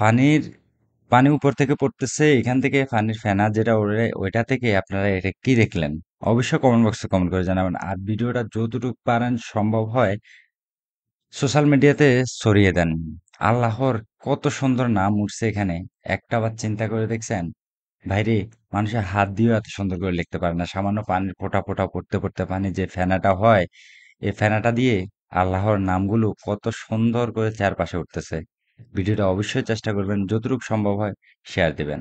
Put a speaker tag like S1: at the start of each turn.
S1: পানির পানি উপর থেকে পড়তেছে এখান থেকে পানির ফেনা যেটা ওরে ওইটা থেকে আপনারা এটা কি দেখলেন অবশ্যই কমেন্ট বক্সে কমেন্ট করে জানাবেন আর ভিডিওটা যতটুকু পারেন সম্ভব হয় সোশ্যাল মিডিয়াতে ছড়িয়ে দেন আল্লাহর কত সুন্দর নাম উঠছে এখানে একটা বার চিন্তা করে দেখছেন ভাইরে মানুষের হাত দিয়েও এত সুন্দর করে লিখতে পারে না সামান্য পানির ফোঁটা ফোটা পড়তে পড়তে পানি যে ফেনাটা হয় এই ফেনাটা দিয়ে আল্লাহর নামগুলো কত সুন্দর করে চারপাশে উঠতেছে ভিডিওটা অবশ্যই চেষ্টা করবেন যতটুকু সম্ভব হয় শেয়ার দেবেন